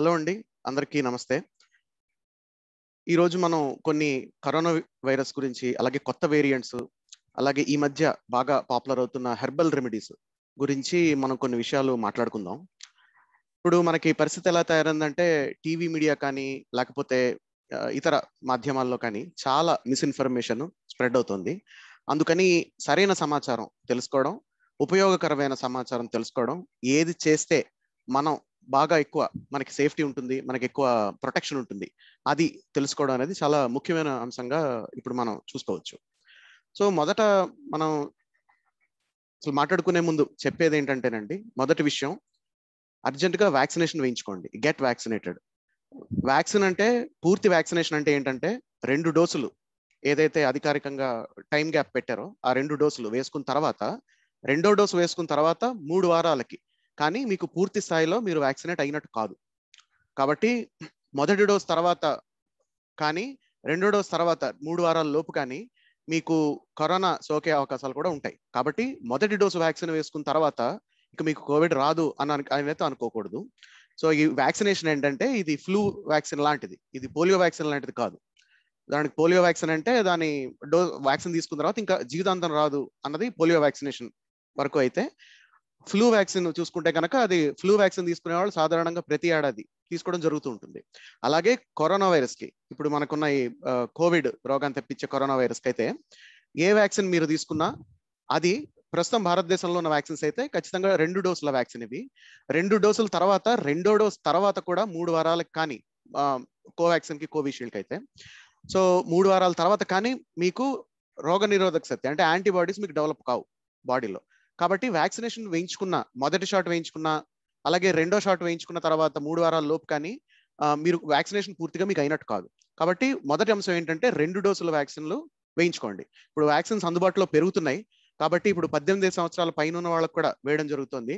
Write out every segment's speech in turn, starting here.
hello అండి అందరికీ నమస్తే ఈరోజు మనం కొన్ని కరోనా వైరస్ గురించి అలాగే కొత్త వేరియంట్స్ అలాగే ఈ మధ్య బాగా పాపులర్ అవుతున్న హెర్బల్ రెమెడీస్ గురించి మనం కొన్ని విషయాలు మాట్లాడుకుందాం ఇప్పుడు మనకి పరిస్థితి ఎలా తయారైందంటే టీవీ మీడియా కానీ లేకపోతే ఇతర మాధ్యమాల్లో కానీ చాలా మిస్ఇన్ఫర్మేషన్ స్ప్రెడ్ అవుతుంది అందుకని సరైన సమాచారం తెలుసుకోవడం ఉపయోగకరమైన సమాచారం తెలుసుకోవడం ఏది చేస్తే మనం బాగా ఎక్కువ మనకి సేఫ్టీ ఉంటుంది మనకి ఎక్కువ ప్రొటెక్షన్ ఉంటుంది అది తెలుసుకోవడం అనేది చాలా ముఖ్యమైన అంశంగా ఇప్పుడు మనం చూసుకోవచ్చు సో మొదట మనం అసలు మాట్లాడుకునే ముందు చెప్పేది ఏంటంటేనండి మొదటి విషయం అర్జెంటుగా వ్యాక్సినేషన్ వేయించుకోండి గెట్ వ్యాక్సినేటెడ్ వ్యాక్సిన్ అంటే పూర్తి వ్యాక్సినేషన్ అంటే ఏంటంటే రెండు డోసులు ఏదైతే అధికారికంగా టైం గ్యాప్ పెట్టారో ఆ రెండు డోసులు వేసుకున్న తర్వాత రెండో డోసు వేసుకున్న తర్వాత మూడు వారాలకి కానీ మీకు పూర్తి స్థాయిలో మీరు వ్యాక్సినేట్ అయినట్టు కాదు కాబట్టి మొదటి డోస్ తర్వాత కానీ రెండో డోస్ తర్వాత మూడు వారాల లోపు కానీ మీకు కరోనా సోకే అవకాశాలు కూడా ఉంటాయి కాబట్టి మొదటి డోసు వ్యాక్సిన్ వేసుకున్న తర్వాత ఇక మీకు కోవిడ్ రాదు అని అయితే అనుకోకూడదు సో ఈ వ్యాక్సినేషన్ ఏంటంటే ఇది ఫ్లూ వ్యాక్సిన్ లాంటిది ఇది పోలియో వ్యాక్సిన్ లాంటిది కాదు దానికి పోలియో వ్యాక్సిన్ అంటే దాని డోస్ వ్యాక్సిన్ తీసుకున్న తర్వాత ఇంకా జీవితాంతం రాదు అన్నది పోలియో వ్యాక్సినేషన్ వరకు అయితే ఫ్లూ వ్యాక్సిన్ చూసుకుంటే కనుక అది ఫ్లూ వ్యాక్సిన్ తీసుకునే వాళ్ళు సాధారణంగా ప్రతి ఏడాది తీసుకోవడం జరుగుతూ ఉంటుంది అలాగే కరోనా వైరస్ కి ఇప్పుడు మనకున్న ఈ కోవిడ్ రోగాన్ని తెప్పించే కరోనా వైరస్ అయితే ఏ వ్యాక్సిన్ మీరు తీసుకున్నా అది ప్రస్తుతం భారతదేశంలో ఉన్న వ్యాక్సిన్స్ అయితే ఖచ్చితంగా రెండు డోసుల వ్యాక్సిన్ ఇవి రెండు డోసుల తర్వాత రెండో డోస్ తర్వాత కూడా మూడు వారాలకు కానీ కోవాక్సిన్ కి కోవిషీల్డ్కి అయితే సో మూడు వారాల తర్వాత కానీ మీకు రోగ నిరోధక శక్తి అంటే యాంటీబాడీస్ మీకు డెవలప్ కావు బాడీలో కాబట్టి వ్యాక్సినేషన్ వేయించుకున్న మొదటి షాట్ వేయించుకున్న అలాగే రెండో షాట్ వేయించుకున్న తర్వాత మూడు వారాల లోపు కానీ మీరు వ్యాక్సినేషన్ పూర్తిగా మీకు అయినట్టు కాదు కాబట్టి మొదటి అంశం ఏంటంటే రెండు డోసుల వ్యాక్సిన్లు వేయించుకోండి ఇప్పుడు వ్యాక్సిన్స్ అందుబాటులో పెరుగుతున్నాయి కాబట్టి ఇప్పుడు పద్దెనిమిది సంవత్సరాల పైన ఉన్న వాళ్ళకు కూడా వేయడం జరుగుతుంది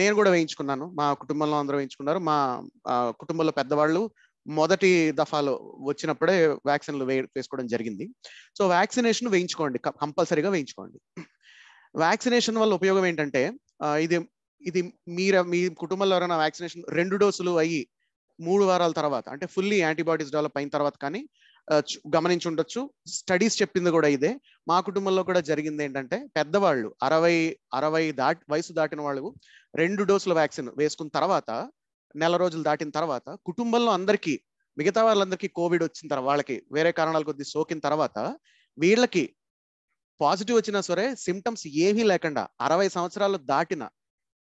నేను కూడా వేయించుకున్నాను మా కుటుంబంలో అందరూ వేయించుకున్నారు మా కుటుంబంలో పెద్దవాళ్ళు మొదటి దఫాలో వచ్చినప్పుడే వ్యాక్సిన్లు వేసుకోవడం జరిగింది సో వ్యాక్సినేషన్ వేయించుకోండి కంపల్సరీగా వేయించుకోండి వ్యాక్సినేషన్ వల్ల ఉపయోగం ఏంటంటే ఇది ఇది మీరు మీ కుటుంబంలో ఎవరైనా వ్యాక్సినేషన్ రెండు డోసులు అయ్యి మూడు వారాల తర్వాత అంటే ఫుల్లీ యాంటీబాడీస్ డెవలప్ అయిన తర్వాత కానీ గమనించి ఉండొచ్చు స్టడీస్ చెప్పింది కూడా ఇదే మా కుటుంబంలో కూడా జరిగింది ఏంటంటే పెద్దవాళ్ళు అరవై అరవై దాటి వయసు దాటిన వాళ్ళు రెండు డోసుల వ్యాక్సిన్ వేసుకున్న తర్వాత నెల రోజులు దాటిన తర్వాత కుటుంబంలో అందరికీ మిగతా వాళ్ళందరికీ కోవిడ్ వచ్చిన తర్వాత వాళ్ళకి వేరే కారణాల కొద్ది సోకిన తర్వాత వీళ్ళకి పాజిటివ్ వచ్చినా సరే సిమ్టమ్స్ ఏమీ లేకుండా అరవై సంవత్సరాలు దాటిన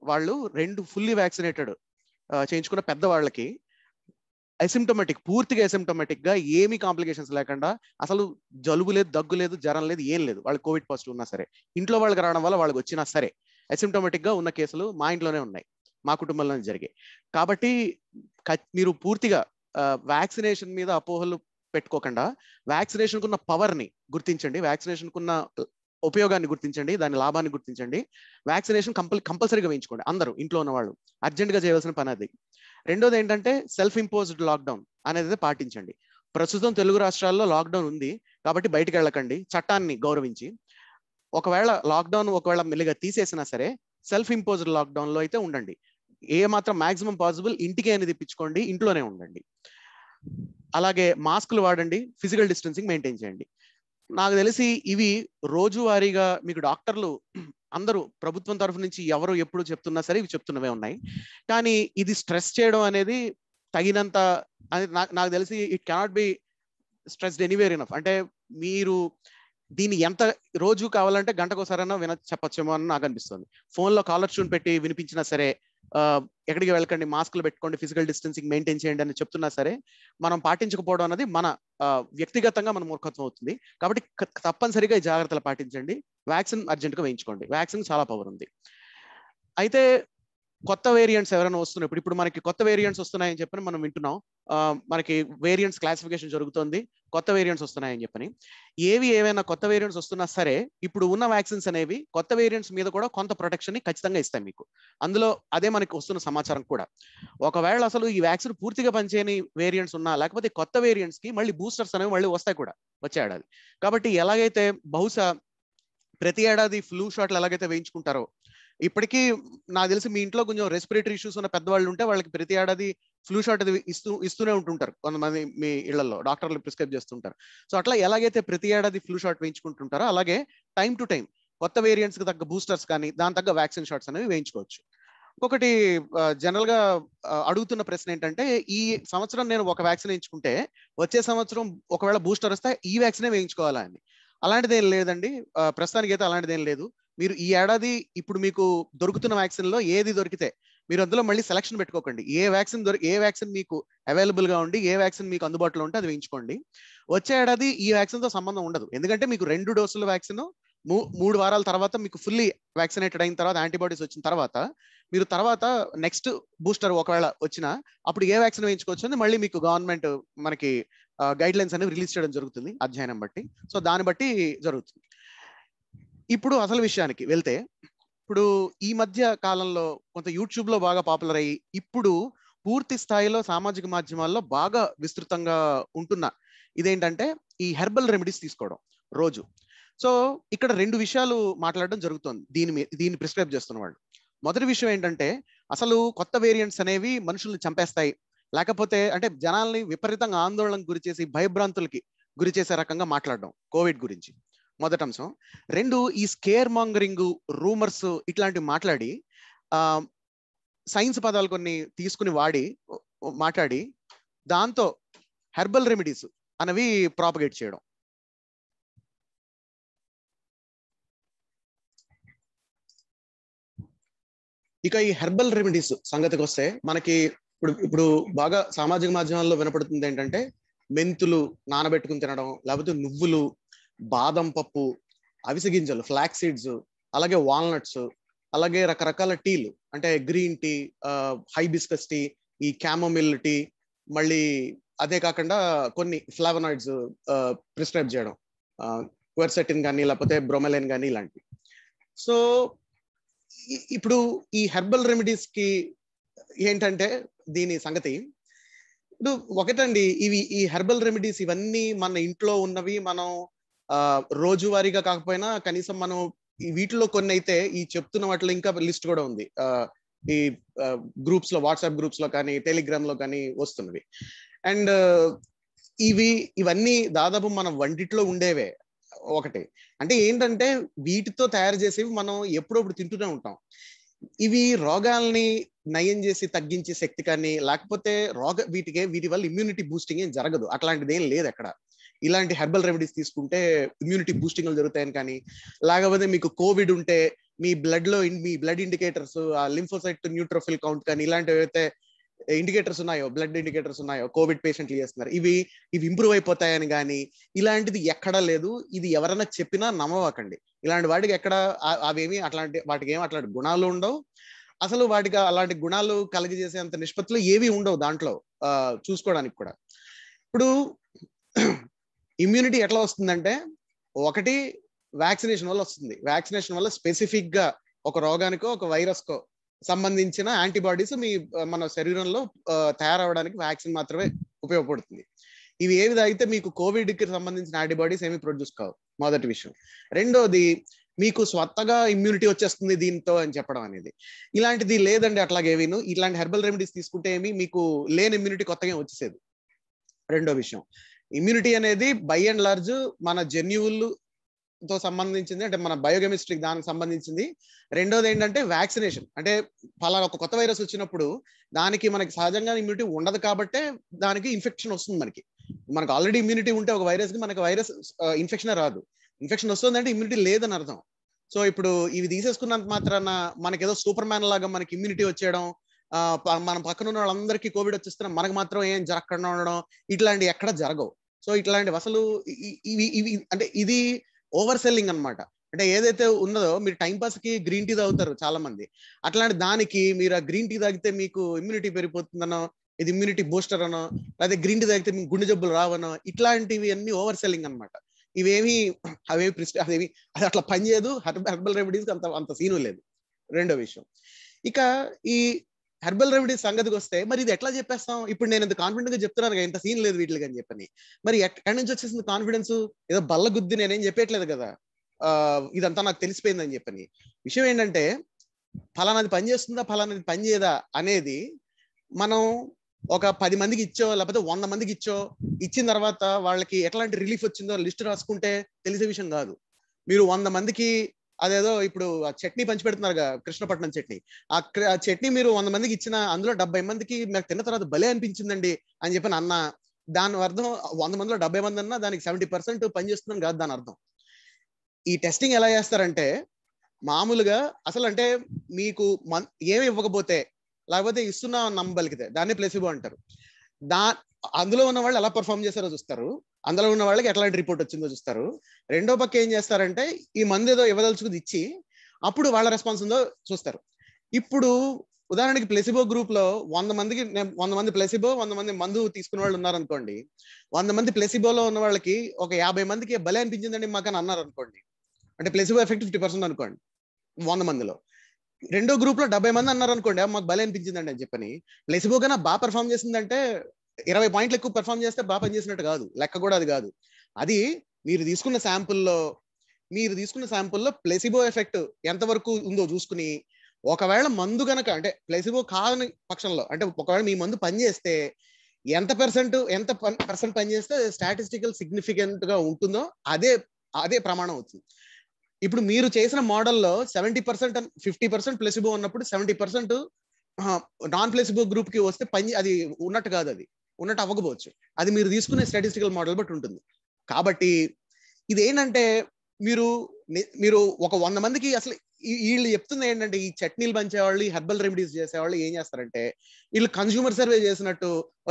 వాళ్ళు రెండు ఫుల్లీ వ్యాక్సినేటెడ్ చేయించుకున్న పెద్దవాళ్ళకి అసిమ్టోమేటిక్ పూర్తిగా అసిమ్టోమేటిక్ గా ఏమీ కాంప్లికేషన్స్ లేకుండా అసలు జలుబు లేదు దగ్గు లేదు జ్వరం లేదు ఏం లేదు వాళ్ళు కోవిడ్ పాజిటివ్ ఉన్నా సరే ఇంట్లో వాళ్ళకి రావడం వల్ల వాళ్ళకి వచ్చినా సరే అసిమ్టోమేటిక్ గా ఉన్న కేసులు మా ఇంట్లోనే ఉన్నాయి మా కుటుంబంలోనే జరిగాయి కాబట్టి మీరు పూర్తిగా వ్యాక్సినేషన్ మీద అపోహలు పెట్టుకోకుండా వ్యాక్సినేషన్కు ఉన్న పవర్ని గుర్తించండి వ్యాక్సినేషన్కు ఉన్న ఉపయోగాన్ని గుర్తించండి దాని లాభాన్ని గుర్తించండి వ్యాక్సినేషన్ కంపల్ కంపల్సరీగా వేయించుకోండి అందరూ ఇంట్లో ఉన్నవాళ్ళు అర్జెంట్గా చేయవలసిన పని అది రెండోది ఏంటంటే సెల్ఫ్ ఇంపోజ్డ్ లాక్డౌన్ అనేది పాటించండి ప్రస్తుతం తెలుగు రాష్ట్రాల్లో లాక్డౌన్ ఉంది కాబట్టి బయటకు వెళ్ళకండి చట్టాన్ని గౌరవించి ఒకవేళ లాక్డౌన్ ఒకవేళ మెల్లిగా తీసేసినా సరే సెల్ఫ్ ఇంపోజ్డ్ లాక్డౌన్లో అయితే ఉండండి ఏ మాత్రం మాక్సిమం పాసిబుల్ ఇంటికే అనేది తెప్పించుకోండి ఇంట్లోనే ఉండండి అలాగే మాస్కులు వాడండి ఫిజికల్ డిస్టెన్సింగ్ మెయింటైన్ చేయండి నాకు తెలిసి ఇవి రోజువారీగా మీకు డాక్టర్లు అందరూ ప్రభుత్వం తరఫు నుంచి ఎవరు ఎప్పుడు చెప్తున్నా సరే ఇవి చెప్తున్నవే ఉన్నాయి కానీ ఇది స్ట్రెస్ చేయడం అనేది తగినంత నాకు తెలిసి it cannot be stressed anywhere enough అంటే మీరు దీన్ని ఎంత రోజు కావాలంటే గంటకోసారైనా విన చెప్పచ్చేమో అని నాకు అనిపిస్తుంది ఫోన్లో కాలర్ ట్యూన్ పెట్టి వినిపించినా సరే ఎక్కడికి వెళ్ళకండి మాస్క్లు పెట్టుకోండి ఫిజికల్ డిస్టెన్సింగ్ మెయింటైన్ చేయండి అని చెప్తున్నా సరే మనం పాటించకపోవడం అనేది మన వ్యక్తిగతంగా మన మూర్ఖత్వం అవుతుంది కాబట్టి తప్పనిసరిగా ఈ జాగ్రత్తలు పాటించండి వ్యాక్సిన్ అర్జెంటుగా వేయించుకోండి వ్యాక్సిన్ చాలా పవర్ ఉంది అయితే కొత్త వేరియంట్స్ ఎవరైనా వస్తున్నప్పుడు ఇప్పుడు మనకి కొత్త వేరియంట్స్ వస్తున్నాయని చెప్పని మనం వింటున్నాం మనకి వేరియంట్స్ క్లాసిఫికేషన్ జరుగుతుంది కొత్త వేరియంట్స్ వస్తున్నాయని చెప్పని ఏవి ఏవైనా కొత్త వేరియంట్స్ వస్తున్నా సరే ఇప్పుడు ఉన్న వ్యాక్సిన్స్ అనేవి కొత్త వేరియంట్స్ మీద కూడా కొంత ప్రొటెక్షన్ ఖచ్చితంగా ఇస్తాయి మీకు అందులో అదే మనకి వస్తున్న సమాచారం కూడా ఒకవేళ అసలు ఈ వ్యాక్సిన్ పూర్తిగా పనిచేయని వేరియంట్స్ ఉన్నా లేకపోతే కొత్త వేరియంట్స్ కి మళ్ళీ బూస్టర్స్ అనేవి మళ్ళీ వస్తాయి కూడా వచ్చే ఏడాది కాబట్టి ఎలాగైతే బహుశా ప్రతి ఏడాది ఫ్లూ షాట్లు ఎలాగైతే వేయించుకుంటారో ఇప్పటికీ నాకు తెలిసి మీ ఇంట్లో కొంచెం రెస్పిరేటరీ ఇష్యూస్ ఉన్న పెద్దవాళ్ళు ఉంటే వాళ్ళకి ప్రతి ఏడాది ఫ్లూ షాట్ అది ఇస్తూ ఇస్తూనే ఉంటుంటారు కొంతమంది మీ ఇళ్లలో డాక్టర్లు ప్రిస్క్రైబ్ చేస్తుంటారు సో అట్లా ఎలాగైతే ప్రతి ఏడాది ఫ్లూ షాట్ వేయించుకుంటుంటారో అలాగే టైం టు టైం కొత్త వేరియంట్స్ కి తగ్గ బూస్టర్స్ కానీ దాని తగ్గ వ్యాక్సిన్ షాట్స్ అనేవి వేయించుకోవచ్చు ఇంకొకటి గా అడుగుతున్న ప్రశ్న ఏంటంటే ఈ సంవత్సరం నేను ఒక వ్యాక్సిన్ వేయించుకుంటే వచ్చే సంవత్సరం ఒకవేళ బూస్టర్ వస్తే ఈ వ్యాక్సినే వేయించుకోవాలా అని అలాంటిది ఏం లేదండి ప్రస్తుతానికి అయితే అలాంటిది ఏం లేదు మీరు ఈ ఏడాది ఇప్పుడు మీకు దొరుకుతున్న వ్యాక్సిన్ లో ఏది దొరికితే మీరు అందులో మళ్ళీ సెలక్షన్ పెట్టుకోకండి ఏ వ్యాక్సిన్ ఏ వ్యాక్సిన్ మీకు అవైలబుల్ గా ఉండి ఏ వ్యాక్సిన్ మీకు అందుబాటులో ఉంటే అది వేయించుకోండి వచ్చే ఏడాది ఈ వ్యాక్సిన్ తో సంబంధం ఉండదు ఎందుకంటే మీకు రెండు డోసుల వ్యాక్సిన్ మూడు వారాల తర్వాత మీకు ఫుల్లీ వ్యాక్సినేటెడ్ అయిన తర్వాత యాంటీబాడీస్ వచ్చిన తర్వాత మీరు తర్వాత నెక్స్ట్ బూస్టర్ ఒకవేళ వచ్చినా అప్పుడు ఏ వ్యాక్సిన్ వేయించుకోవచ్చు అని మళ్ళీ మీకు గవర్నమెంట్ మనకి గైడ్ లైన్స్ అనేవి రిలీజ్ చేయడం జరుగుతుంది అధ్యయనం బట్టి సో దాన్ని బట్టి జరుగుతుంది ఇప్పుడు అసలు విషయానికి వెళ్తే ఇప్పుడు ఈ మధ్య కాలంలో కొంత యూట్యూబ్ లో బాగా పాపులర్ అయ్యి ఇప్పుడు పూర్తి స్థాయిలో సామాజిక మాధ్యమాల్లో బాగా విస్తృతంగా ఉంటున్న ఇదేంటంటే ఈ హెర్బల్ రెమెడీస్ తీసుకోవడం రోజు సో ఇక్కడ రెండు విషయాలు మాట్లాడడం జరుగుతుంది దీని మీద దీన్ని ప్రిస్క్రైబ్ చేస్తున్న వాళ్ళు మొదటి విషయం ఏంటంటే అసలు కొత్త వేరియంట్స్ అనేవి మనుషుల్ని చంపేస్తాయి లేకపోతే అంటే జనాల్ని విపరీతంగా ఆందోళనకు గురిచేసి భయభ్రాంతులకి గురి చేసే రకంగా మాట్లాడడం కోవిడ్ గురించి మొదటి అంశం రెండు ఈ స్కేర్ మాంగరింగ్ రూమర్స్ ఇట్లాంటివి మాట్లాడి సైన్స్ పదాలు కొన్ని తీసుకుని వాడి మాట్లాడి దాంతో హెర్బల్ రెమెడీస్ అనేవి ప్రాపగేట్ చేయడం ఇక ఈ హెర్బల్ రెమెడీస్ సంగతికి వస్తే మనకి ఇప్పుడు ఇప్పుడు బాగా సామాజిక మాధ్యమాల్లో వినపడుతుంది ఏంటంటే మెంతులు నానబెట్టుకుని తినడం లేకపోతే నువ్వులు బాదం పప్పు అవిసె గింజలు ఫ్లాక్ సీడ్స్ అలాగే వాల్నట్స్ అలాగే రకరకాల టీలు అంటే గ్రీన్ టీ హైబిస్కస్ టీ ఈ క్యామోమిల్ టీ మళ్ళీ అదే కాకుండా కొన్ని ఫ్లావనాయిడ్స్ ప్రిస్క్రైబ్ చేయడం క్వర్సెటిన్ కానీ లేకపోతే బ్రొమెలైన్ కానీ ఇలాంటివి సో ఇప్పుడు ఈ హెర్బల్ రెమెడీస్ కి ఏంటంటే దీని సంగతి ఇప్పుడు ఒకటండి ఇవి ఈ హెర్బల్ రెమెడీస్ ఇవన్నీ మన ఇంట్లో ఉన్నవి మనం ఆ రోజువారీగా కాకపోయినా కనీసం మనం వీటిలో కొన్ని అయితే ఈ చెప్తున్న వాటిలో ఇంకా లిస్ట్ కూడా ఉంది ఈ గ్రూప్స్ లో వాట్సాప్ గ్రూప్స్ లో కానీ టెలిగ్రామ్ లో కానీ వస్తున్నవి అండ్ ఇవి ఇవన్నీ దాదాపు మన వంటిట్లో ఉండేవే ఒకటి అంటే ఏంటంటే వీటితో తయారు చేసేవి మనం ఎప్పుడప్పుడు తింటూనే ఉంటాం ఇవి రోగాల్ని నయం చేసి తగ్గించే శక్తి కానీ లేకపోతే రోగ వీటికే వీటి వల్ల ఇమ్యూనిటీ బూస్టింగ్ ఏం జరగదు అట్లాంటిది ఏం లేదు అక్కడ ఇలాంటి హెర్బల్ రెమెడీస్ తీసుకుంటే ఇమ్యూనిటీ బూస్టింగ్ జరుగుతాయని కానీ లేకపోతే మీకు కోవిడ్ ఉంటే మీ బ్లడ్ లో మీ బ్లడ్ ఇండికేటర్స్ ఆ లింఫోసైట్ న్యూట్రోఫిల్ కౌంట్ కానీ ఇలాంటివి అయితే ఇండికేటర్స్ ఉన్నాయో బ్లడ్ ఇండికేటర్స్ ఉన్నాయో కోవిడ్ పేషెంట్లు చేస్తున్నారు ఇవి ఇవి ఇంప్రూవ్ అయిపోతాయని కానీ ఇలాంటిది ఎక్కడా లేదు ఇది ఎవరైనా చెప్పినా నమ్మవకండి ఇలాంటి వాటికి ఎక్కడ అవేమి అట్లాంటి వాటికి ఏమి అట్లాంటి గుణాలు ఉండవు అసలు వాటికి అలాంటి గుణాలు కలిగజేసేంత నిష్పత్తులు ఏవి ఉండవు దాంట్లో చూసుకోవడానికి కూడా ఇప్పుడు ఇమ్యూనిటీ ఎట్లా వస్తుందంటే ఒకటి వ్యాక్సినేషన్ వల్ల వస్తుంది వ్యాక్సినేషన్ వల్ల స్పెసిఫిక్ గా ఒక రోగానికో ఒక వైరస్ కో సంబంధించిన యాంటీబాడీస్ మీ మన శరీరంలో తయారవడానికి వ్యాక్సిన్ మాత్రమే ఉపయోగపడుతుంది ఇవి విధంగా అయితే మీకు కోవిడ్ కి సంబంధించిన యాంటీబాడీస్ ఏమి ప్రొడ్యూస్ కావు మొదటి విషయం రెండోది మీకు స్వత్తగా ఇమ్యూనిటీ వచ్చేస్తుంది దీంతో అని చెప్పడం అనేది ఇలాంటిది లేదండి విను ఇలాంటి హెర్బల్ రెమెడీస్ తీసుకుంటే ఏమి మీకు లేని ఇమ్యూనిటీ కొత్తగా వచ్చేసేది రెండో విషయం ఇమ్యూనిటీ అనేది బై అండ్ లార్జ్ మన జెన్యువులు తో సంబంధించింది అంటే మన బయోకెమిస్ట్రీ దానికి సంబంధించింది రెండోది ఏంటంటే వ్యాక్సినేషన్ అంటే ఫలానా ఒక కొత్త వైరస్ వచ్చినప్పుడు దానికి మనకి సహజంగా ఇమ్యూనిటీ ఉండదు కాబట్టి దానికి ఇన్ఫెక్షన్ వస్తుంది మనకి మనకు ఆల్రెడీ ఇమ్యూనిటీ ఉంటే ఒక వైరస్కి మనకి వైరస్ ఇన్ఫెక్షన్ రాదు ఇన్ఫెక్షన్ వస్తుందంటే ఇమ్యూనిటీ లేదని అర్థం సో ఇప్పుడు ఇవి తీసేసుకున్నంత మాత్రాన ఏదో సూపర్ మ్యాన్ లాగా మనకి ఇమ్యూనిటీ వచ్చేయడం మన పక్కన ఉన్న వాళ్ళందరికీ కోవిడ్ వచ్చేస్తున్న మనకు మాత్రం ఏం జరగకుండా ఉండడం ఇట్లాంటివి ఎక్కడ జరగవు సో ఇట్లాంటివి అసలు ఇవి ఇవి అంటే ఇది ఓవర్ సెల్లింగ్ అనమాట అంటే ఏదైతే ఉన్నదో మీరు టైం పాస్ కి గ్రీన్ టీ తాగుతారు చాలా మంది అట్లాంటి దానికి మీరు ఆ గ్రీన్ టీ తాగితే మీకు ఇమ్యూనిటీ పెరిగిపోతుందనో ఇది ఇమ్యూనిటీ బూస్టర్ అనో లేదా గ్రీన్ టీ తాగితే మీకు గుండె జబ్బులు రావనో ఇట్లాంటివి అన్ని ఓవర్ సెల్లింగ్ అనమాట ఇవేమి అవేమి ప్రిస్ అదేమి అది అట్లా పనిచేయదు హెర్బల్ రెమెడీస్ అంత అంత సీను లేదు రెండో విషయం ఇక ఈ హెర్బల్ రెమెడీ సంగతికి వస్తే మరి ఇది ఎట్లా చెప్పేస్తాం ఇప్పుడు నేను ఇంత కాన్ఫిడెంట్ గా చెప్తున్నాను ఇంత సీన్ లేదు వీటికి అని చెప్పని మరి ఎక్కడి నుంచి వచ్చేసింది కాన్ఫిడెన్స్ ఏదో బల్ల గుద్ది నేనేం చెప్పట్లేదు కదా ఇదంతా నాకు తెలిసిపోయిందని చెప్పని విషయం ఏంటంటే ఫలానాది పని చేస్తుందా ఫలానాది పని చేయదా అనేది మనం ఒక పది మందికి ఇచ్చో లేకపోతే వంద మందికి ఇచ్చో ఇచ్చిన తర్వాత వాళ్ళకి ఎట్లాంటి రిలీఫ్ వచ్చిందో లిస్ట్ రాసుకుంటే తెలిసే విషయం కాదు మీరు వంద మందికి అదేదో ఇప్పుడు ఆ చట్నీ పంచి పెడుతున్నారు కృష్ణపట్నం చట్నీ ఆ చట్నీ మీరు వంద మందికి ఇచ్చిన అందులో డెబ్బై మందికి మాకు తిన్న తర్వాత భలే అనిపించిందండి అని చెప్పి అన్న దాని అర్థం వంద మందిలో డెబ్బై మంది అన్నా దానికి సెవెంటీ పర్సెంట్ పనిచేస్తుందని కాదు దాని అర్థం ఈ టెస్టింగ్ ఎలా చేస్తారంటే మామూలుగా అసలు అంటే మీకు మన్ ఏమి ఇవ్వకపోతే లేకపోతే ఇస్తున్న నమ్మబలికితే దాన్ని ప్లేసిబో అంటారు దా అందులో ఉన్న వాళ్ళు ఎలా పర్ఫామ్ చేస్తారో చూస్తారు అందులో ఉన్న వాళ్ళకి ఎట్లాంటి రిపోర్ట్ వచ్చిందో చూస్తారు రెండో పక్క ఏం చేస్తారంటే ఈ మంది ఏదో ఇవ్వదలుచుకుది ఇచ్చి అప్పుడు వాళ్ళ రెస్పాన్స్ ఉందో చూస్తారు ఇప్పుడు ఉదాహరణకి ప్లెసిబో గ్రూప్ లో వంద మందికి వంద మంది ప్లెసిబో వంద మంది మందు తీసుకున్న వాళ్ళు ఉన్నారనుకోండి వంద మంది ప్లెసిబోలో ఉన్న వాళ్ళకి ఒక యాభై మందికి బలి అనిపించిందండి మాకు అని అన్నారు అనుకోండి అంటే ప్లెసిబో ఎఫెక్ట్ ఫిఫ్టీ పర్సెంట్ అనుకోండి వంద మందిలో రెండో గ్రూప్ లో డెబ్బై మంది అన్నారు అనుకోండి మాకు బలి అనిపించిందండి అని చెప్పని ప్లెసిబో కన్నా బాగా పర్ఫామ్ చేసిందంటే ఇరవై పాయింట్లు ఎక్కువ పెర్ఫామ్ చేస్తే బాగా పనిచేసినట్టు కాదు లెక్క కూడా అది కాదు అది మీరు తీసుకున్న శాంపుల్లో మీరు తీసుకున్న శాంపుల్లో ప్లెసిబో ఎఫెక్ట్ ఎంతవరకు ఉందో చూసుకుని ఒకవేళ మందు గనక అంటే ప్లెసిబో కాదని పక్షంలో అంటే ఒకవేళ మీ మందు పనిచేస్తే ఎంత పర్సెంట్ ఎంత పర్సెంట్ పనిచేస్తే స్టాటిస్టికల్ సిగ్నిఫికెంట్ గా ఉంటుందో అదే అదే ప్రమాణం అవుతుంది ఇప్పుడు మీరు చేసిన మోడల్లో seventy percent fifty percent placebo ఉన్నప్పుడు seventy percent non placebo group కి వస్తే పని అది ఉన్నట్టు కాదు అది ఉన్నట్టు అవ్వకపోవచ్చు అది మీరు తీసుకునే స్టాటిస్టికల్ మోడల్ బట్టి ఉంటుంది కాబట్టి ఇది ఏంటంటే మీరు మీరు ఒక వంద మందికి అసలు వీళ్ళు చెప్తుంది ఏంటంటే ఈ చట్నీలు పంచేవాళ్ళు హెర్బల్ రెమెడీస్ చేసేవాళ్ళు ఏం చేస్తారంటే వీళ్ళు కన్స్యూమర్ సర్వే చేసినట్టు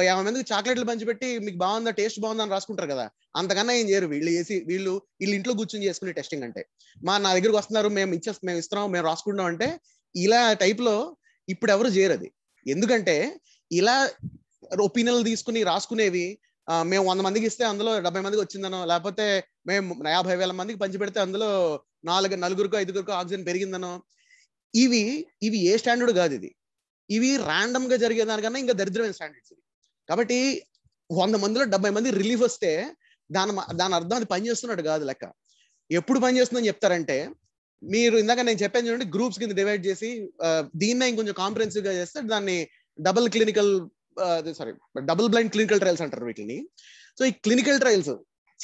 యాభై మందికి చాక్లెట్లు పంచిపెట్టి మీకు బాగుందా టేస్ట్ బాగుందా అని రాసుకుంటారు కదా అంతకన్నా ఏం చేయరు వీళ్ళు చేసి వీళ్ళు వీళ్ళు ఇంట్లో కూర్చొని చేసుకునే టెస్టింగ్ అంటే మా నా దగ్గరకు వస్తున్నారు మేము ఇచ్చే మేము ఇస్తున్నాం మేము రాసుకుంటాం అంటే ఇలా టైప్లో ఇప్పుడు ఎవరు చేయరు అది ఎందుకంటే ఇలా ఒపీనియన్ తీసుకుని రాసుకునేవి మేము వంద మందికి ఇస్తే అందులో డెబ్బై మందికి వచ్చిందనో లేకపోతే మేము యాభై వేల మందికి పంచిపెడితే అందులో నాలుగు నలుగురికో ఐదుగురికో ఆక్సిజన్ పెరిగిందనో ఇవి ఇవి ఏ స్టాండర్డ్ కాదు ఇది ఇవి ర్యాండమ్ గా జరిగే దానికన్నా ఇంకా దరిద్రమైన స్టాండర్డ్స్ ఇవి కాబట్టి వంద మందిలో డెబ్బై మంది రిలీఫ్ వస్తే దాని దాని అర్థం అది పనిచేస్తున్నట్టు కాదు లెక్క ఎప్పుడు పనిచేస్తుందని చెప్తారంటే మీరు ఇందాక నేను చెప్పాను చూడండి గ్రూప్స్ కింద డివైడ్ చేసి దీన్నే ఇంకొంచెం కాంప్రహెన్సివ్ గా చేస్తే దాన్ని డబుల్ క్లినికల్ అదే sorry double blind clinical trials అంటారు వీటిని సో ఈ క్లినికల్ ట్రయల్స్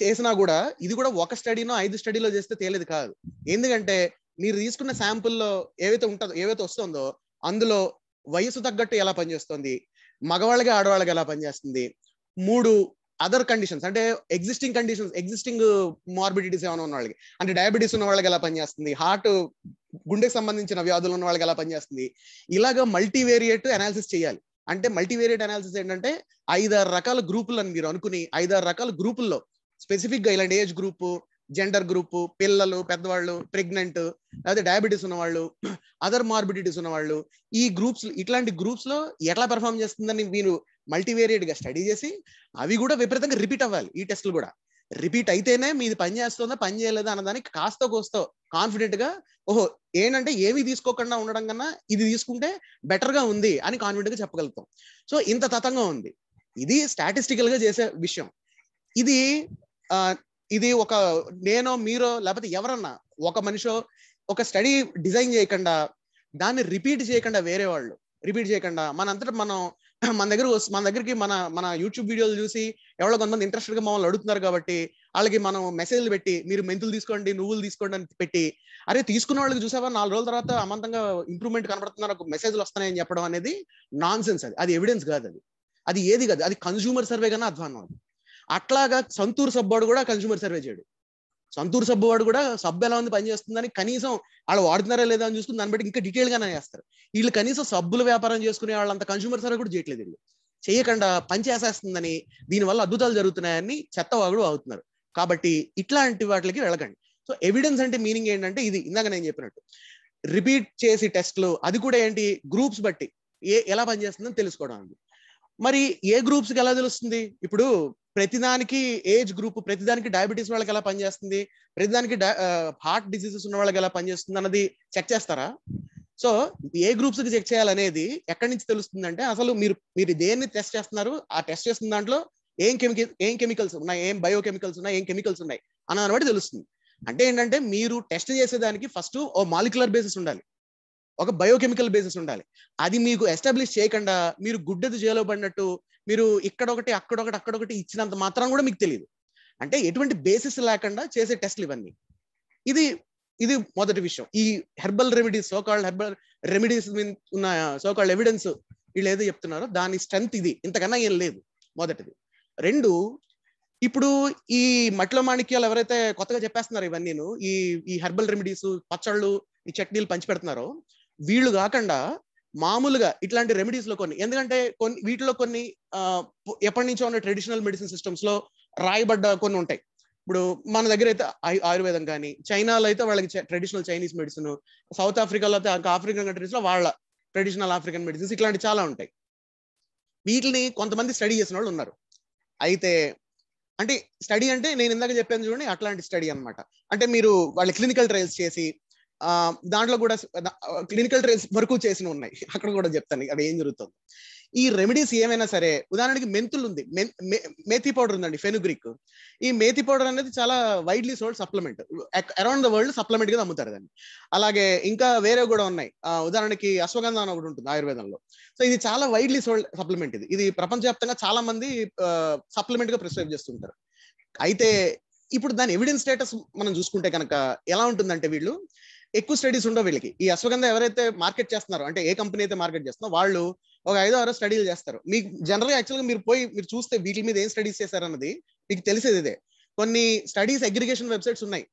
చేసినా కూడా ఇది కూడా ఒక స్టడీనో ఐదు స్టడీలో చేస్తే తేలేదు కాదు ఎందుకంటే మీరు తీసుకున్న శాంపుల్లో ఏవైతే ఉంటుందో ఏవైతే వస్తుందో అందులో వయసు తగ్గట్టు ఎలా పనిచేస్తుంది మగవాళ్ళకి ఆడవాళ్ళకి ఎలా పనిచేస్తుంది మూడు అదర్ కండిషన్స్ అంటే ఎగ్జిస్టింగ్ కండిషన్స్ ఎగ్జిస్టింగ్ మార్బిడిటీస్ ఏమైనా ఉన్న వాళ్ళకి అంటే డయాబెటీస్ ఉన్న వాళ్ళకి ఎలా పనిచేస్తుంది హార్ట్ గుండెకి సంబంధించిన వ్యాధులు ఉన్న వాళ్ళకి ఎలా పనిచేస్తుంది ఇలాగ వేరియట్ అనాలిసిస్ చేయాలి అంటే మల్టీవేరియట్ అనాలిసిస్ ఏంటంటే ఐదారు రకాల గ్రూపులు అని మీరు అనుకుని ఐదారు రకాల గ్రూపుల్లో స్పెసిఫిక్ గా ఇలాంటి ఏజ్ గ్రూపు జెండర్ గ్రూపు పిల్లలు పెద్దవాళ్ళు ప్రెగ్నెంట్ లేదా డయాబెటీస్ ఉన్నవాళ్ళు అదర్ మార్బిడిటీస్ ఉన్నవాళ్ళు ఈ గ్రూప్స్ ఇట్లాంటి గ్రూప్స్ లో ఎట్లా పెర్ఫామ్ చేస్తుందని మీరు మల్టీవేరియట్ గా స్టడీ చేసి అవి కూడా విపరీతంగా రిపీట్ అవ్వాలి ఈ టెస్ట్లు కూడా రిపీట్ అయితేనే మీది పని చేస్తుందా పని చేయలేదా అన్నదానికి కాస్త కోస్తో కాన్ఫిడెంట్ గా ఓహో ఏంటంటే ఏమి తీసుకోకుండా ఉండడం కన్నా ఇది తీసుకుంటే బెటర్ గా ఉంది అని కాన్ఫిడెంట్ గా చెప్పగలుగుతాం సో ఇంత తతంగా ఉంది ఇది స్టాటిస్టికల్ గా చేసే విషయం ఇది ఇది ఒక నేనో మీరో లేకపోతే ఎవరన్నా ఒక మనిషో ఒక స్టడీ డిజైన్ చేయకుండా దాన్ని రిపీట్ చేయకుండా వేరే వాళ్ళు రిపీట్ చేయకుండా మనంతట మనం మన దగ్గర మన దగ్గరికి మన మన యూట్యూబ్ వీడియోలు చూసి ఎవరో కొంతమంది గా మమ్మల్ని అడుగుతున్నారు కాబట్టి వాళ్ళకి మనం మెసేజ్లు పెట్టి మీరు మెంతులు తీసుకోండి నువ్వులు తీసుకోండి అని పెట్టి అరే తీసుకున్న వాళ్ళకి చూసావా నాలుగు రోజుల తర్వాత అమంతంగా ఇంప్రూవ్మెంట్ కనబడుతున్నారు ఒక మెసేజ్లు వస్తాయని చెప్పడం అనేది నాన్ సెన్స్ అది అది ఎవిడెన్స్ కాదు అది అది ఏది కాదు అది కన్జ్యూమర్ సర్వే కన్నా అధ్వానం అది అట్లాగా సంతూర్ సబ్బాడు కూడా కన్స్యూమర్ సర్వే చేయడు సంతూర్ సబ్బు వాడు కూడా సబ్బు ఎలా ఉంది పనిచేస్తుందని కనీసం వాళ్ళు వాడుతున్నారా లేదా అని చూసుకుని దాన్ని బట్టి ఇంకా డీటెయిల్ గానే చేస్తారు వీళ్ళు కనీసం సబ్బులు వ్యాపారం చేసుకునే వాళ్ళంత కన్స్యూమర్ సరే కూడా చేయట్లేదు వీళ్ళు చేయకుండా పనిచేసేస్తుందని దీనివల్ల అద్భుతాలు జరుగుతున్నాయని చెత్తవాగుడు అవుతున్నారు కాబట్టి ఇట్లాంటి వాటికి వెళ్ళకండి సో ఎవిడెన్స్ అంటే మీనింగ్ ఏంటంటే ఇది ఇందాక నేను చెప్పినట్టు రిపీట్ చేసి టెస్ట్లు అది కూడా ఏంటి గ్రూప్స్ బట్టి ఏ ఎలా పనిచేస్తుందని తెలుసుకోవడం మరి ఏ గ్రూప్స్కి ఎలా తెలుస్తుంది ఇప్పుడు ప్రతిదానికి ఏజ్ గ్రూప్ ప్రతిదానికి డయాబెటీస్ వాళ్ళకి ఎలా పనిచేస్తుంది ప్రతిదానికి హార్ట్ డిసీజెస్ ఉన్న వాళ్ళకి ఎలా పనిచేస్తుంది అన్నది చెక్ చేస్తారా సో ఏ గ్రూప్స్ కి చెక్ చేయాలనేది ఎక్కడి నుంచి తెలుస్తుంది అంటే అసలు మీరు మీరు దేన్ని టెస్ట్ చేస్తున్నారు ఆ టెస్ట్ చేస్తున్న దాంట్లో ఏం కెమికల్ ఏం కెమికల్స్ ఉన్నాయి ఏం బయోకెమికల్స్ ఉన్నాయి ఏం కెమికల్స్ ఉన్నాయి అని అనమాట తెలుస్తుంది అంటే ఏంటంటే మీరు టెస్ట్ చేసేదానికి ఫస్ట్ ఓ మాలిక్యులర్ బేసిస్ ఉండాలి ఒక బయోకెమికల్ బేసిస్ ఉండాలి అది మీకు ఎస్టాబ్లిష్ చేయకుండా మీరు గుడ్డది చేయలో పడినట్టు మీరు ఇక్కడ ఒకటి అక్కడొకటి అక్కడొకటి ఇచ్చినంత మాత్రం కూడా మీకు తెలియదు అంటే ఎటువంటి బేసిస్ లేకుండా చేసే టెస్ట్లు ఇవన్నీ ఇది ఇది మొదటి విషయం ఈ herbal remedies so called herbal remedies ఉన్న సోకాల్డ్ ఎవిడెన్స్ వీళ్ళు ఏదో చెప్తున్నారో దాని స్ట్రెంగ్త్ ఇది ఇంతకన్నా ఏం లేదు మొదటిది రెండు ఇప్పుడు ఈ మట్ల మాణిక్యాలు ఎవరైతే కొత్తగా చెప్పేస్తున్నారో ఇవన్నీ ఈ ఈ హెర్బల్ రెమెడీస్ పచ్చళ్ళు ఈ చట్నీలు పంచి పెడుతున్నారో వీళ్ళు కాకుండా మామూలుగా ఇట్లాంటి రెమెడీస్ లో కొన్ని ఎందుకంటే కొన్ని వీటిలో కొన్ని ఎప్పటి నుంచో ఉన్న ట్రెడిషనల్ మెడిసిన్ సిస్టమ్స్ లో రాయబడ్డ కొన్ని ఉంటాయి ఇప్పుడు మన దగ్గర అయితే ఆయుర్వేదం కానీ చైనాలో అయితే వాళ్ళకి ట్రెడిషనల్ చైనీస్ మెడిసిన్ సౌత్ ఆఫ్రికాలో అయితే ఆఫ్రికన్ కంట్రీస్ లో వాళ్ళ ట్రెడిషనల్ ఆఫ్రికన్ మెడిసిన్స్ ఇట్లాంటి చాలా ఉంటాయి వీటిని కొంతమంది స్టడీ చేసిన వాళ్ళు ఉన్నారు అయితే అంటే స్టడీ అంటే నేను ఇందాక చెప్పాను చూడండి అట్లాంటి స్టడీ అనమాట అంటే మీరు వాళ్ళ క్లినికల్ ట్రయల్స్ చేసి దాంట్లో కూడా క్లినికల్ ట్రయల్స్ వరకు చేసిన ఉన్నాయి అక్కడ కూడా చెప్తాను అది ఏం జరుగుతుంది ఈ రెమెడీస్ ఏమైనా సరే ఉదాహరణకి మెంతులు ఉంది మేతి పౌడర్ ఉందండి ఫెనుగ్రిక్ ఈ మేతి పౌడర్ అనేది చాలా widely sold supplement around the world supplement గా అమ్ముతారు దాన్ని అలాగే ఇంకా వేరే కూడా ఉన్నాయి ఉదాహరణకి అశ్వగంధ అని ఒకటి ఉంటుంది ఆయుర్వేదంలో సో ఇది చాలా వైడ్లీ సోల్డ్ సప్లిమెంట్ ఇది ఇది ప్రపంచవ్యాప్తంగా చాలా మంది సప్లిమెంట్ గా ప్రిస్క్రైబ్ చేస్తుంటారు అయితే ఇప్పుడు దాని ఎవిడెన్స్ స్టేటస్ మనం చూసుకుంటే కనుక ఎలా ఉంటుందంటే వీళ్ళు ఎక్కువ స్టడీస్ ఉండవు వీళ్ళకి ఈ అశ్వగంధ ఎవరైతే మార్కెట్ చేస్తున్నారో అంటే ఏ కంపెనీ అయితే మార్కెట్ చేస్తున్నారో వాళ్ళు ఒక ఐదో ఆరో స్టడీలు చేస్తారు మీకు జనరల్గా యాక్చువల్గా మీరు పోయి మీరు చూస్తే వీటి మీద ఏం స్టడీస్ చేశారన్నది మీకు తెలిసేది ఇదే కొన్ని స్టడీస్ అగ్రిగేషన్ వెబ్సైట్స్ ఉన్నాయి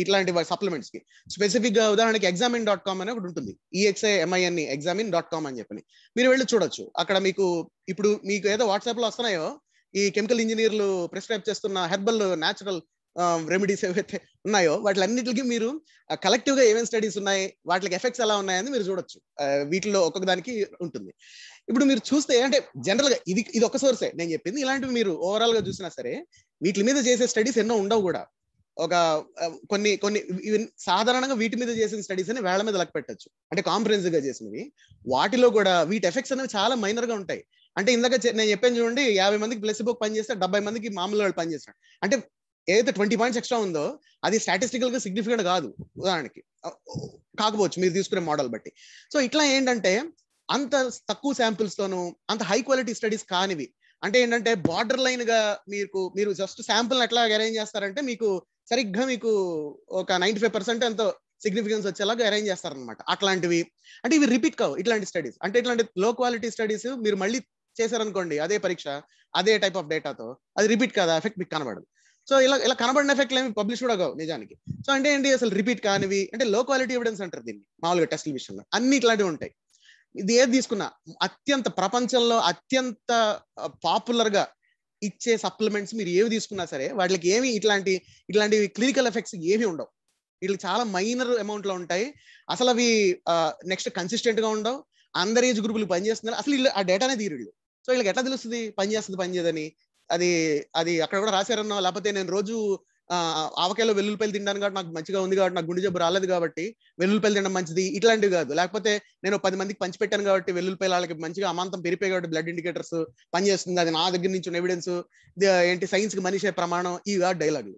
ఇట్లాంటి సప్లిమెంట్స్ కి స్పెసిఫిక్ గా ఉదాహరణకి ఎగ్జామిన్ డాట్ కామ్ అని ఒకటి ఉంటుంది E X I M I N examine dot com అని చెప్పి మీరు వెళ్ళి చూడొచ్చు అక్కడ మీకు ఇప్పుడు మీకు ఏదో వాట్సాప్ లో వస్తున్నాయో ఈ కెమికల్ ఇంజనీర్లు ప్రిస్క్రైబ్ చేస్తున్న హెర్బల్ న్యాచురల్ రెమెడీస్ um, ఏవైతే ఉన్నాయో వాటిలన్నిటికి మీరు కలెక్టివ్ uh, గా ఏమేమి స్టడీస్ ఉన్నాయి వాటికి ఎఫెక్ట్స్ ఎలా ఉన్నాయని మీరు చూడొచ్చు uh, వీటిలో ఒక్కొక్క దానికి ఉంటుంది ఇప్పుడు మీరు చూస్తే అంటే జనరల్ గా ఇది ఇది ఒక సోర్సే నేను చెప్పింది ఇలాంటివి మీరు ఓవరాల్ గా చూసినా సరే వీటి మీద చేసే స్టడీస్ ఎన్నో ఉండవు కూడా ఒక uh, కొన్ని కొన్ని సాధారణంగా వీటి మీద చేసిన స్టడీస్ అని వేళ మీద లక్ పెట్టచ్చు అంటే కాంప్రహెన్సివ్ గా చేసినవి వాటిలో కూడా వీటి ఎఫెక్ట్స్ అనేవి చాలా మైనర్ గా ఉంటాయి అంటే ఇందాక నేను చెప్పాను చూడండి యాభై మందికి ప్లస్ బుక్ పనిచేస్తే డెబ్బై మందికి మామూలు వాళ్ళు పనిచేస్తారు అంటే ఏదైతే ట్వంటీ పాయింట్స్ ఎక్స్ట్రా ఉందో అది స్టాటిస్టికల్ గా సిగ్నిఫికెంట్ కాదు ఉదాహరణకి కాకపోవచ్చు మీరు తీసుకునే మోడల్ బట్టి సో ఇట్లా ఏంటంటే అంత తక్కువ శాంపిల్స్ తోను అంత హై క్వాలిటీ స్టడీస్ కానివి అంటే ఏంటంటే బార్డర్ లైన్ గా మీకు మీరు జస్ట్ శాంపుల్ ఎట్లా అరేంజ్ చేస్తారంటే మీకు సరిగ్గా మీకు ఒక నైన్టీ ఫైవ్ పర్సెంట్ ఎంతో సిగ్నిఫికెన్స్ వచ్చేలాగా అరేంజ్ చేస్తారనమాట అట్లాంటివి అంటే ఇవి రిపీట్ కావు ఇట్లాంటి స్టడీస్ అంటే ఇట్లాంటి లో క్వాలిటీ స్టడీస్ మీరు మళ్ళీ చేశారనుకోండి అదే పరీక్ష అదే టైప్ ఆఫ్ డేటాతో అది రిపీట్ కాదా ఎఫెక్ట్ మీకు కనబడదు సో ఇలా ఇలా కనబడిన ఎఫెక్ట్లు ఏమి పబ్లిష్ కూడా కావు నిజానికి సో అంటే ఏంటి అసలు రిపీట్ కానివి అంటే లో క్వాలిటీ ఎవిడెన్స్ అంటారు దీన్ని మామూలుగా టెస్ట్ల విషయంలో అన్ని ఇట్లాంటివి ఉంటాయి ఇది ఏది తీసుకున్నా అత్యంత ప్రపంచంలో అత్యంత పాపులర్ గా ఇచ్చే సప్లిమెంట్స్ మీరు ఏవి తీసుకున్నా సరే వాటికి ఏమి ఇట్లాంటి ఇట్లాంటి క్లినికల్ ఎఫెక్ట్స్ ఏమి ఉండవు వీళ్ళకి చాలా మైనర్ అమౌంట్ లో ఉంటాయి అసలు అవి నెక్స్ట్ కన్సిస్టెంట్ గా ఉండవు అందరేజ్ ఏజ్ గ్రూపులు పనిచేస్తున్నారు అసలు వీళ్ళు ఆ డేటానే తీరు సో వీళ్ళకి ఎట్లా తెలుస్తుంది పనిచేస్తుంది పనిచేయదని అది అది అక్కడ కూడా రాశారన్నా లేకపోతే నేను రోజు ఆవకాయలో వెల్లుల్లిపాయలు తినడానికి కాబట్టి నాకు మంచిగా ఉంది కాబట్టి నాకు గుండె జబ్బు రాలేదు కాబట్టి వెల్లుల్లిపాయలు తినడం మంచిది ఇట్లాంటివి కాదు లేకపోతే నేను పది మందికి పంచి పెట్టాను కాబట్టి వెల్లుల్లిపాయలు వాళ్ళకి మంచిగా అమాంతం పెరిపోయి కాబట్టి బ్లడ్ ఇండికేటర్స్ పనిచేస్తుంది అది నా దగ్గర నుంచి ఎవిడెన్స్ ఏంటి సైన్స్ కి మనిషే ప్రమాణం ఇవి కాదు డైలాగులు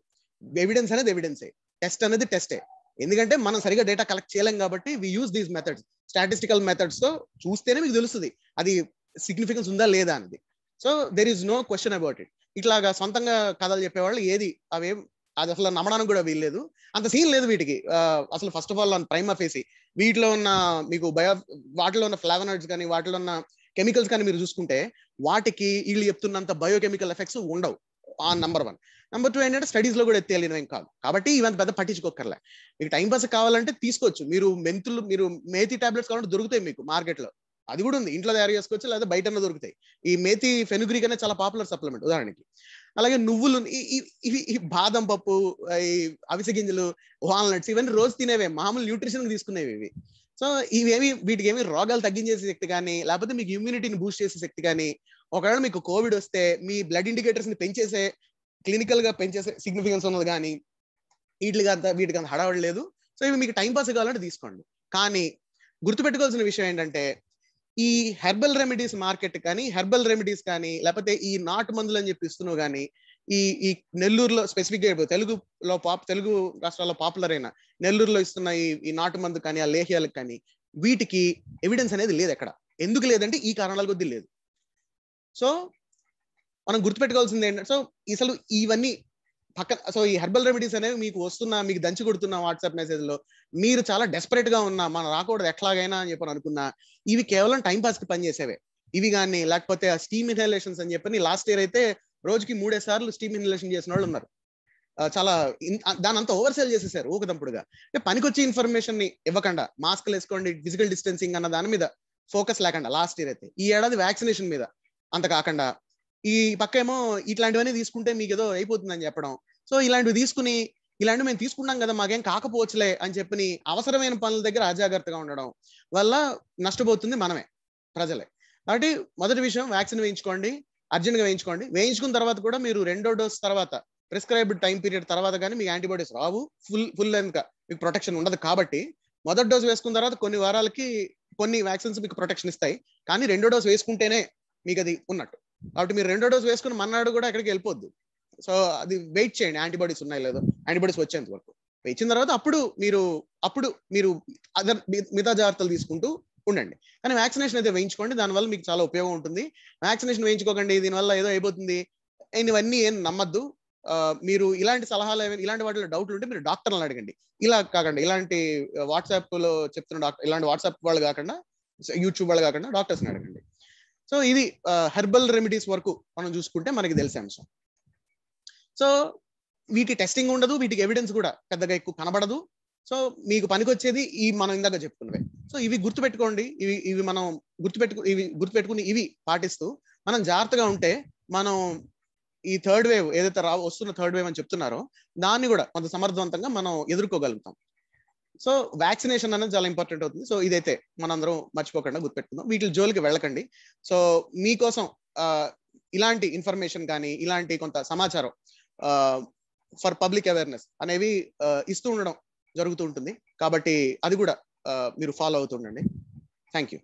ఎవిడెన్స్ అనేది ఎవిడెన్సే టెస్ట్ అనేది టెస్టే ఎందుకంటే మనం సరిగా డేటా కలెక్ట్ చేయలేం కాబట్టి we use these methods statistical methods తో చూస్తేనే మీకు తెలుస్తుంది అది సిగ్నిఫికెన్స్ ఉందా లేదా అనేది so there is no question about it ఇట్లాగా సొంతంగా కథలు చెప్పేవాళ్ళు ఏది అవేం అది అసలు నమ్మడానికి కూడా వీల్లేదు అంత సీన్ లేదు వీటికి అసలు first of all on prime ఆఫేసి వీటిలో ఉన్న మీకు బయో వాటిలో ఉన్న ఫ్లావనాయిడ్స్ కానీ వాటిలో ఉన్న కెమికల్స్ కానీ మీరు చూసుకుంటే వాటికి వీళ్ళు చెప్తున్నంత బయోకెమికల్ ఎఫెక్ట్స్ ఉండవు ఆ నంబర్ వన్ నెంబర్ టూ ఏంటంటే స్టడీస్ లో కూడా ఎత్తేలినవి కాదు కాబట్టి ఇవంత పెద్ద పట్టించుకోకర్లే మీకు టైం పాస్ కావాలంటే తీసుకోవచ్చు మీరు మెంతులు మీరు మేతి టాబ్లెట్స్ కావాలంటే దొరుకుతాయి మీకు మార్కెట్లో అది కూడా ఉంది ఇంట్లో తయారు చేసుకోవచ్చు లేదా బయట దొరుకుతాయి ఈ మేతి ఫెనుగ్రీక్ అనేది చాలా పాపులర్ సప్లిమెంట్ ఉదాహరణకి అలాగే నువ్వులు ఇవి బాదం పప్పు ఈ అవిసె గింజలు వాల్నట్స్ ఇవన్నీ రోజు తినేవే మామూలు న్యూట్రిషన్ తీసుకునేవి ఇవి సో ఇవేమి వీటికి ఏమి రోగాలు తగ్గించేసే శక్తి కానీ లేకపోతే మీకు ఇమ్యూనిటీని బూస్ట్ చేసే శక్తి కానీ ఒకవేళ మీకు కోవిడ్ వస్తే మీ బ్లడ్ ఇండికేటర్స్ ని పెంచేసే క్లినికల్ గా పెంచేసే సిగ్నిఫికెన్స్ ఉన్నది కానీ వీటికి అంత వీటికి అంత హడావడలేదు సో ఇవి మీకు టైం పాస్ కావాలంటే తీసుకోండి కానీ గుర్తుపెట్టుకోవాల్సిన విషయం ఏంటంటే ఈ హెర్బల్ రెమెడీస్ మార్కెట్ కానీ హెర్బల్ రెమెడీస్ కానీ లేకపోతే ఈ నాటు మందులు అని చెప్పి ఇస్తున్నావు కానీ ఈ ఈ నెల్లూరులో స్పెసిఫిక్గా తెలుగులో పాప్ తెలుగు రాష్ట్రాల్లో పాపులర్ అయిన నెల్లూరులో ఇస్తున్న ఈ ఈ నాటు మందు కానీ ఆ లేహ్యాలకు కానీ వీటికి ఎవిడెన్స్ అనేది లేదు ఎక్కడ ఎందుకు లేదంటే ఈ కారణాల కొద్దీ లేదు సో మనం గుర్తుపెట్టుకోవాల్సింది ఏంటంటే సో అసలు ఇవన్నీ పక్క సో ఈ హెర్బల్ రెమెడీస్ అనేవి మీకు వస్తున్న మీకు దంచి కొడుతున్న వాట్సాప్ మెసేజ్ లో మీరు చాలా డెస్పరేట్ గా ఉన్నా మనం రాకూడదు ఎట్లాగైనా అని చెప్పని అనుకున్నా ఇవి కేవలం టైం పాస్ కి పనిచేసేవే ఇవి కానీ లేకపోతే ఆ స్టీమ్ ఇన్హలేషన్స్ అని చెప్పని లాస్ట్ ఇయర్ అయితే రోజుకి మూడే సార్లు స్టీమ్ ఇన్హలేషన్ చేసిన వాళ్ళు ఉన్నారు చాలా దాని అంతా ఓవర్ సెల్ చేసేసారు ఊకదంపుడుగా అంటే పనికొచ్చే ఇన్ఫర్మేషన్ ని ఇవ్వకుండా మాస్క్లు వేసుకోండి ఫిజికల్ డిస్టెన్సింగ్ అన్న దాని మీద ఫోకస్ లేకుండా లాస్ట్ ఇయర్ అయితే ఈ ఏడాది వ్యాక్సినేషన్ మీద అంత కాకుండా ఈ పక్క ఏమో ఇట్లాంటివన్నీ తీసుకుంటే మీకు ఏదో అయిపోతుందని చెప్పడం సో ఇలాంటివి తీసుకుని ఇలాంటివి మేము తీసుకున్నాం కదా మాకేం కాకపోవచ్చులే అని చెప్పి అవసరమైన పనుల దగ్గర అజాగ్రత్తగా ఉండడం వల్ల నష్టపోతుంది మనమే ప్రజలే కాబట్టి మొదటి విషయం వ్యాక్సిన్ వేయించుకోండి అర్జెంట్గా వేయించుకోండి వేయించుకున్న తర్వాత కూడా మీరు రెండో డోస్ తర్వాత ప్రిస్క్రైబ్డ్ టైం పీరియడ్ తర్వాత కానీ మీకు యాంటీబాడీస్ రావు ఫుల్ ఫుల్ లెంత్ మీకు ప్రొటెక్షన్ ఉండదు కాబట్టి మొదటి డోస్ వేసుకున్న తర్వాత కొన్ని వారాలకి కొన్ని వ్యాక్సిన్స్ మీకు ప్రొటెక్షన్ ఇస్తాయి కానీ రెండో డోస్ వేసుకుంటేనే మీకు అది ఉన్నట్టు కాబట్టి మీరు రెండో డోస్ వేసుకుని మన్నాడు కూడా ఎక్కడికి వెళ్ళిపోద్దు సో అది వెయిట్ చేయండి యాంటీబాడీస్ ఉన్నాయి లేదో యాంటీబాడీస్ వచ్చేంత వరకు ఇచ్చిన తర్వాత అప్పుడు మీరు అప్పుడు మీరు అదర్ మిగతా జాగ్రత్తలు తీసుకుంటూ ఉండండి కానీ వ్యాక్సినేషన్ అయితే వేయించుకోండి దానివల్ల మీకు చాలా ఉపయోగం ఉంటుంది వ్యాక్సినేషన్ వేయించుకోకండి దీనివల్ల ఏదో అయిపోతుంది ఇవన్నీ ఏం నమ్మద్దు మీరు ఇలాంటి సలహాలు ఏమైనా ఇలాంటి వాటిలో డౌట్లు ఉంటే మీరు డాక్టర్లను అడగండి ఇలా కాకండి ఇలాంటి వాట్సాప్లో చెప్తున్న డాక్టర్ ఇలాంటి వాట్సాప్ వాళ్ళు కాకుండా యూట్యూబ్ వాళ్ళు కాకుండా డాక్టర్స్ని అడగండి సో ఇది హెర్బల్ రెమెడీస్ వరకు మనం చూసుకుంటే మనకి తెలిసే అంశం సో వీటి టెస్టింగ్ ఉండదు వీటికి ఎవిడెన్స్ కూడా పెద్దగా ఎక్కువ కనబడదు సో మీకు పనికొచ్చేది ఈ మనం ఇందాక చెప్పుకున్నవే సో ఇవి గుర్తుపెట్టుకోండి ఇవి ఇవి మనం గుర్తుపెట్టుకు ఇవి గుర్తుపెట్టుకుని ఇవి పాటిస్తూ మనం జాగ్రత్తగా ఉంటే మనం ఈ థర్డ్ వేవ్ ఏదైతే రా వస్తున్న థర్డ్ వేవ్ అని చెప్తున్నారో దాన్ని కూడా కొంత సమర్థవంతంగా మనం ఎదుర్కోగలుగుతాం సో వ్యాక్సినేషన్ అనేది చాలా ఇంపార్టెంట్ అవుతుంది సో ఇదైతే మనందరం మర్చిపోకుండా గుర్తుపెట్టుకుందాం వీటి జోలికి వెళ్ళకండి సో మీకోసం ఇలాంటి ఇన్ఫర్మేషన్ కానీ ఇలాంటి కొంత సమాచారం ఫర్ పబ్లిక్ అవేర్నెస్ అనేవి ఇస్తూ ఉండడం జరుగుతూ ఉంటుంది కాబట్టి అది కూడా మీరు ఫాలో అవుతుండండి థ్యాంక్ యూ